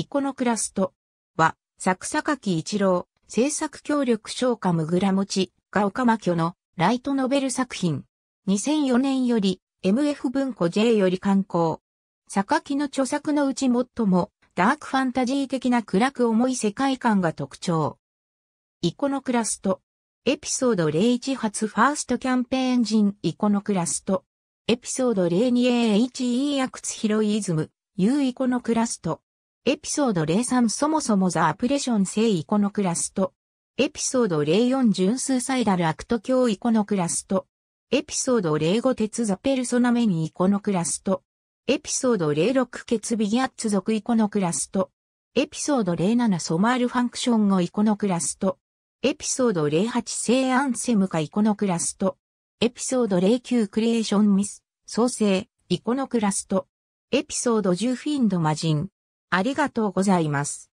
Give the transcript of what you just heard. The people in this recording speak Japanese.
イコノクラストは、作坂木一郎、制作協力昇華むぐらもち、が岡間居のライトノベル作品。2004年より MF 文庫 J より刊行。坂木の著作のうち最もダークファンタジー的な暗く重い世界観が特徴。イコノクラスト。エピソード01発ファーストキャンペーン人イコノクラスト。エピソード0 2 a h e アクツヒロイズム、ユイコノクラスト。エピソード03そもそもザ・アプレション性イコノクラスト。エピソード04純数サイダルアクト教イコノクラスト。エピソード05鉄ザ・ペルソナメニイコノクラスト。エピソード06ツビギアッツ族イコノクラスト。エピソード07ソマールファンクション語イコノクラスト。エピソード08聖アンセムカイコノクラスト。エピソード09クリエーションミス、創生、イコノクラスト。エピソード10フィンド魔人、ありがとうございます。